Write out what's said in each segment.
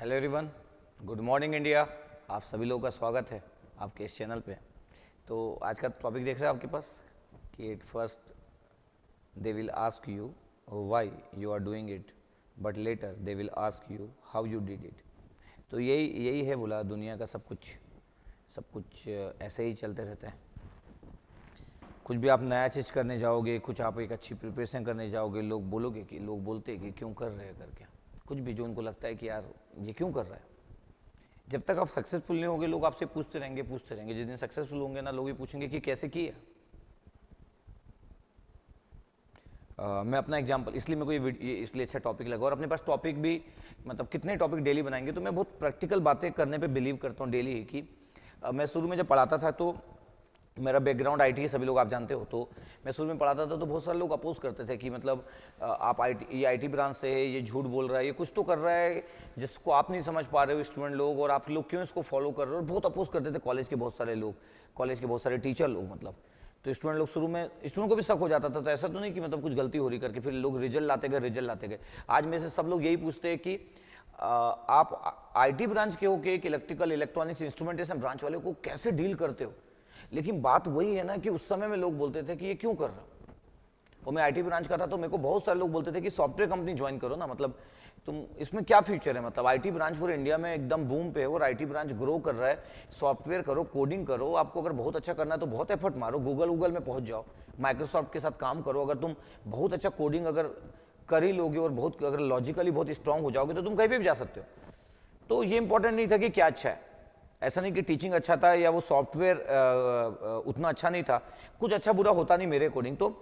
Hello everyone good morning India आप सभी लोगों का स्वागत है आपके इस चैनल पे तो आज का टॉपिक देख रहे हैं आपके पास कि at first they will ask you why you are doing it but later they will ask you how you did it तो यही यही है बोला दुनिया का सब कुछ सब कुछ ऐसे ही चलते रहते हैं कुछ भी आप नया चीज़ करने जाओगे कुछ आप एक अच्छी प्रिपरेशन करने जाओगे लोग बोलोगे कि लोग बोलते कि क्यों कर रहे हैं करके कुछ भी जो उनको लगता है कि यार ये क्यों कर रहा है जब तक आप सक्सेसफुल नहीं होंगे लोग आपसे पूछते रहेंगे पूछते रहेंगे जिस दिन सक्सेसफुल होंगे ना लोग ये पूछेंगे कि कैसे किए मैं अपना एग्जाम्पल इसलिए मेरे को ये, इसलिए अच्छा टॉपिक लगा और अपने पास टॉपिक भी मतलब कितने टॉपिक डेली बनाएंगे तो मैं बहुत प्रैक्टिकल बातें करने पर बिलीव करता हूँ डेली कि uh, मैं शुरू में जब पढ़ाता था तो मेरा बैकग्राउंड आईटी है सभी लोग आप जानते हो तो मैं शुरू में पढ़ाता था तो बहुत सारे लोग अपोज करते थे कि मतलब आप आई ये आईटी ब्रांच से है ये झूठ बोल रहा है ये कुछ तो कर रहा है जिसको आप नहीं समझ पा रहे हो स्टूडेंट लोग और आप लोग क्यों इसको फॉलो कर रहे हो और बहुत अपोज करते थे कॉलेज के बहुत सारे लोग कॉलेज के बहुत सारे टीचर लोग मतलब तो स्टूडेंट लोग शुरू में स्टूडेंट को भी शक हो जाता था तो ऐसा तो नहीं कि मतलब कुछ गलती हो रही करके फिर लोग रिजल्ट लाते गए रिजल्ट लाते गए आज में से सब लोग यही पूछते हैं कि आप आईटी ब्रांच के होके एक इलेक्ट्रिकल इलेक्ट्रॉनिक्स इंस्ट्रूमेंटेशन ब्रांच वाले को कैसे डील करते हो लेकिन बात वही है ना कि उस समय में लोग बोलते थे कि ये क्यों कर रहा हूं और मैं आईटी ब्रांच का था तो मेरे को बहुत सारे लोग बोलते थे कि सॉफ्टवेयर कंपनी ज्वाइन करो ना मतलब तुम इसमें क्या फ्यूचर है मतलब आईटी ब्रांच पूरे इंडिया में एकदम बूम पे है और आईटी ब्रांच ग्रो कर रहा है सॉफ्टवेयर करो कोडिंग करो आपको अगर बहुत अच्छा करना है तो बहुत एफर्ट मारो गूगल वूगल में पहुंच जाओ माइक्रोसॉफ्ट के साथ काम करो अगर तुम बहुत अच्छा कोडिंग अगर कर ही लोगे और बहुत अगर लॉजिकली बहुत स्ट्रांग हो जाओगे तो तुम कहीं पर भी जा सकते हो तो ये इंपॉर्टेंट नहीं था कि क्या अच्छा है ऐसा नहीं कि टीचिंग अच्छा था या वो सॉफ्टवेयर उतना अच्छा नहीं था कुछ अच्छा बुरा होता नहीं मेरे अकॉर्डिंग तो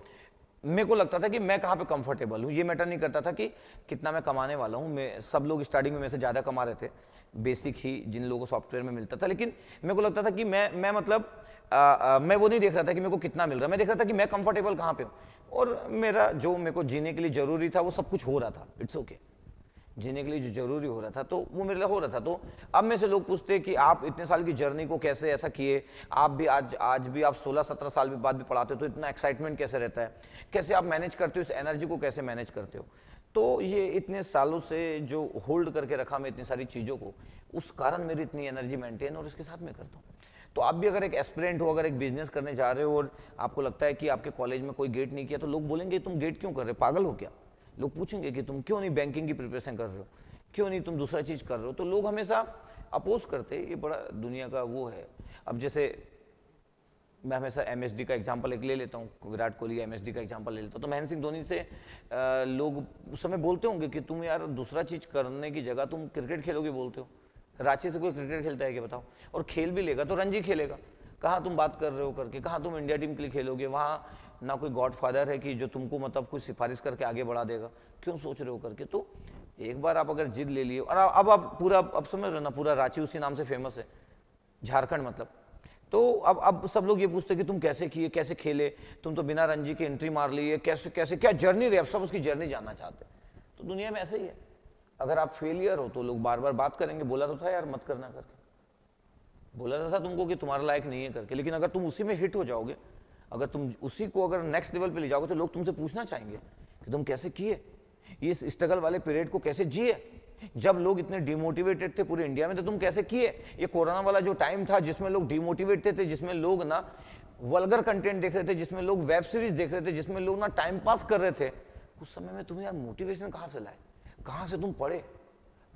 मेरे को लगता था कि मैं कहाँ पे कंफर्टेबल हूँ ये मैटर नहीं करता था कि कितना मैं कमाने वाला हूँ मैं सब लोग स्टार्टिंग में मेरे से ज़्यादा कमा रहे थे बेसिक ही जिन लोगों को सॉफ्टवेयर में मिलता था लेकिन मेरे को लगता था कि मैं मैं मतलब आ, आ, मैं वो नहीं देख रहा था कि मेरे को कितना मिल रहा मैं देख रहा था कि मैं कंफर्टेबल कहाँ पे हूँ और मेरा जो मेरे को जीने के लिए ज़रूरी था वो सब कुछ हो रहा था इट्स ओके okay. जीने के लिए जो जरूरी हो रहा था तो वो मेरे लिए हो रहा था तो अब में से लोग पूछते हैं कि आप इतने साल की जर्नी को कैसे ऐसा किए आप भी आज आज भी आप 16-17 साल भी बाद भी पढ़ाते हो तो इतना एक्साइटमेंट कैसे रहता है कैसे आप मैनेज करते हो इस एनर्जी को कैसे मैनेज करते हो तो ये इतने सालों से जो होल्ड करके रखा मैं इतनी सारी चीज़ों को उस कारण मेरी इतनी एनर्जी मेंटेन और इसके साथ मैं करता हूँ तो आप भी अगर एक एस्पिरेंट हो अगर एक बिजनेस करने जा रहे हो और आपको लगता है कि आपके कॉलेज में कोई गेट नहीं किया तो लोग बोलेंगे तुम गेट क्यों कर रहे पागल हो क्या लोग पूछेंगे कि तुम क्यों नहीं बैंकिंग की प्रिपरेशन कर रहे हो क्यों नहीं तुम दूसरा चीज़ कर रहे हो तो लोग हमेशा अपोज करते ये बड़ा दुनिया का वो है अब जैसे मैं हमेशा एम का एग्जाम्पल एक ले लेता हूँ विराट कोहली एम का एग्जाम्पल ले लेता हूँ तो महेंद्र सिंह धोनी से आ, लोग उस समय बोलते होंगे कि तुम यार दूसरा चीज़ करने की जगह तुम क्रिकेट खेलोगे बोलते हो रांची से कोई क्रिकेट खेलता है क्या बताओ और खेल भी लेगा तो रणजी खेलेगा कहाँ तुम बात कर रहे हो करके कहाँ तुम इंडिया टीम के लिए खेलोगे वहाँ ना कोई गॉड फादर है कि जो तुमको मतलब कुछ सिफारिश करके आगे बढ़ा देगा क्यों सोच रहे हो करके तो एक बार आप अगर जिद ले लिए और अब आप पूरा अब समझ रहे ना पूरा रांची उसी नाम से फेमस है झारखंड मतलब तो अब अब सब लोग ये पूछते कि तुम कैसे किए कैसे खेले तुम तो बिना रणजी के एंट्री मार ली है कैसे कैसे क्या जर्नी रही अब सब उसकी जर्नी जानना चाहते तो दुनिया में ऐसे ही है अगर आप फेलियर हो तो लोग बार बार बात करेंगे बोला तो था यार मत करना करके बोला तो था तुमको कि तुम्हारा लायक नहीं है करके लेकिन अगर तुम उसी में हिट हो जाओगे अगर तुम उसी को अगर नेक्स्ट लेवल पे ले जाओगे तो लोग तुमसे पूछना चाहेंगे कि तुम कैसे किए इस स्ट्रगल वाले पीरियड को कैसे जिए जब लोग इतने डिमोटिवेटेड थे पूरे इंडिया में तो तुम कैसे किए ये कोरोना वाला जो टाइम था जिसमें लोग डिमोटिवेट थे जिसमें लोग ना वलगर कंटेंट देख रहे थे जिसमें लोग वेब सीरीज देख रहे थे जिसमें लोग ना टाइम पास कर रहे थे उस समय में तुम्हें यार मोटिवेशन कहाँ से लाए कहाँ से तुम पढ़े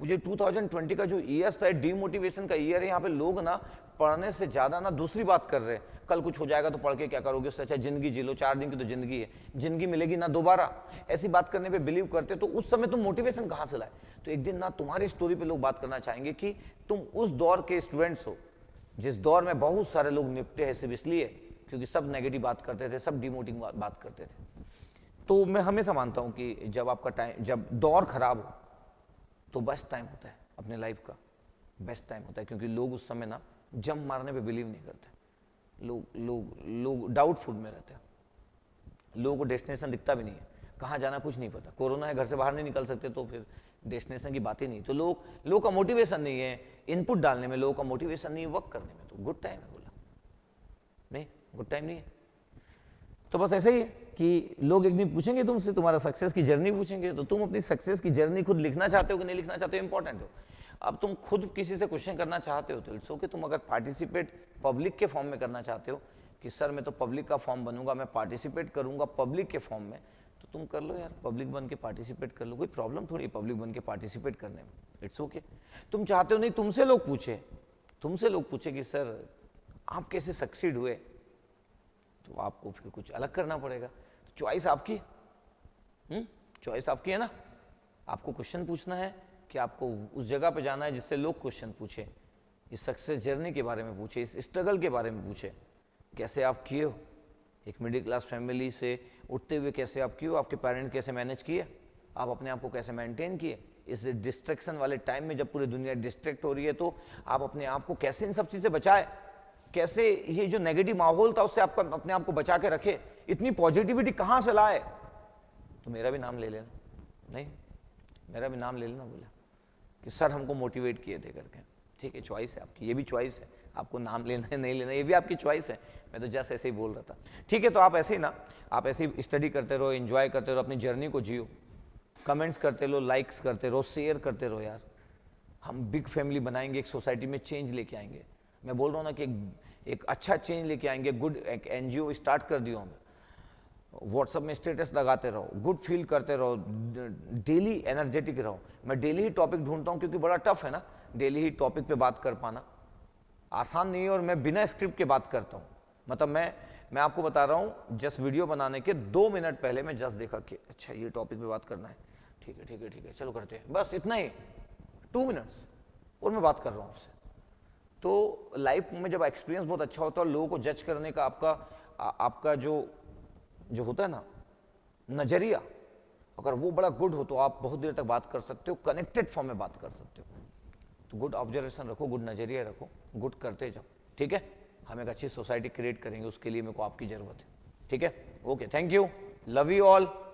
मुझे 2020 का जो ईयर था डीमोटिवेशन का ईयर है यहाँ पे लोग ना पढ़ने से ज़्यादा ना दूसरी बात कर रहे हैं कल कुछ हो जाएगा तो पढ़ के क्या करोगे उससे अच्छा जिंदगी जी लो चार दिन की तो जिंदगी है जिंदगी मिलेगी ना दोबारा ऐसी बात करने पे बिलीव करते तो उस समय तुम मोटिवेशन कहाँ से लाए तो एक दिन ना तुम्हारी स्टोरी पर लोग बात करना चाहेंगे कि तुम उस दौर के स्टूडेंट्स हो जिस दौर में बहुत सारे लोग निपटे हैं सिर्फ इसलिए क्योंकि सब नेगेटिव बात करते थे सब डिमोटिंग बात करते थे तो मैं हमेशा मानता हूँ कि जब आपका टाइम जब दौर खराब हो तो बेस्ट टाइम होता है अपने लाइफ का बेस्ट टाइम होता है क्योंकि लोग उस समय ना जंप मारने पे बिलीव नहीं करते लोग लोग लोग डाउटफुल में रहते हैं लोगों को डेस्टिनेशन दिखता भी नहीं है कहाँ जाना कुछ नहीं पता कोरोना है घर से बाहर नहीं निकल सकते तो फिर डेस्टिनेशन की बात ही नहीं तो लोग लोगों का मोटिवेशन नहीं है इनपुट डालने में लोगों का मोटिवेशन नहीं है वर्क करने में तो गुड टाइम है बोला नहीं गुड टाइम नहीं है तो बस ऐसे ही है कि लोग एक दिन पूछेंगे तुमसे तुम्हारा सक्सेस की जर्नी पूछेंगे तो तुम अपनी सक्सेस की जर्नी खुद लिखना चाहते हो कि नहीं लिखना चाहते हो इंपॉर्टेंट हो अब तुम खुद किसी से क्वेश्चन करना चाहते हो तो इट्स ओके तुम अगर पार्टिसिपेट पब्लिक के फॉर्म में करना चाहते हो कि सर मैं तो पब्लिक का फॉर्म बनूंगा मैं पार्टिसिपेट करूंगा पब्लिक के फॉर्म में तो तुम कर लो यार पब्लिक बन के पार्टिसिपेट कर लो कोई प्रॉब्लम थोड़ी पब्लिक बन के पार्टिसिपेट करने में इट्स ओके तुम चाहते हो नहीं तुमसे लोग पूछे तुमसे लोग पूछे कि सर आप कैसे सक्सीड हुए तो आपको फिर कुछ अलग करना पड़ेगा तो चॉइस आपकी चॉइस हम्म? आपकी है ना आपको क्वेश्चन पूछना है कि आपको उस जगह पर जाना है जिससे लोग क्वेश्चन पूछे इस सक्सेस जर्नी के बारे में पूछे इस स्ट्रगल के बारे में पूछे कैसे आप किए हो एक मिडिल क्लास फैमिली से उठते हुए कैसे आप किए हो आपके पेरेंट्स कैसे मैनेज किए आप अपने आप को कैसे मेंटेन किए इस डिस्ट्रैक्शन वाले टाइम में जब पूरी दुनिया डिस्ट्रैक्ट हो रही है तो आप अपने आप को कैसे इन सब चीज़ें बचाए कैसे ये जो नेगेटिव माहौल था उससे आपको अपने आप को बचा के रखे इतनी पॉजिटिविटी कहाँ से लाए तो मेरा भी नाम ले लेना नहीं मेरा भी नाम ले लेना बोला कि सर हमको मोटिवेट किए थे करके ठीक है चॉइस है आपकी ये भी चॉइस है आपको नाम लेना है नहीं लेना ये भी आपकी चॉइस है मैं तो जस्ट ऐसे ही बोल रहा था ठीक है तो आप ऐसे ही ना आप ऐसे ही स्टडी करते रहो इन्जॉय करते रहो अपनी जर्नी को जियो कमेंट्स करते रहो लाइक्स करते रहो शेयर करते रहो यार हम बिग फैमिली बनाएंगे एक सोसाइटी में चेंज लेके आएंगे मैं बोल रहा हूँ ना कि एक, अच्छा चेंज लेके आएंगे गुड एक एन स्टार्ट कर दियो हमें व्हाट्सअप में स्टेटस लगाते रहो गुड फील करते रहो डेली एनर्जेटिक रहो मैं डेली ही टॉपिक ढूंढता हूँ क्योंकि बड़ा टफ है ना डेली ही टॉपिक पे बात कर पाना आसान नहीं है और मैं बिना स्क्रिप्ट के बात करता हूँ मतलब मैं मैं आपको बता रहा हूँ जस्ट वीडियो बनाने के दो मिनट पहले मैं जस्ट देखा कि अच्छा ये टॉपिक पर बात करना है ठीक है ठीक है ठीक है चलो करते हैं बस इतना ही टू मिनट्स और मैं बात कर रहा हूँ उससे तो लाइफ में जब एक्सपीरियंस बहुत अच्छा होता है और लोगों को जज करने का आपका आ, आपका जो जो होता है ना नज़रिया अगर वो बड़ा गुड हो तो आप बहुत देर तक बात कर सकते हो कनेक्टेड फॉर्म में बात कर सकते हो तो गुड ऑब्जर्वेशन रखो गुड नज़रिया रखो गुड करते जाओ ठीक है हम एक अच्छी सोसाइटी क्रिएट करेंगे उसके लिए मेरे को आपकी ज़रूरत है ठीक है okay thank you love you all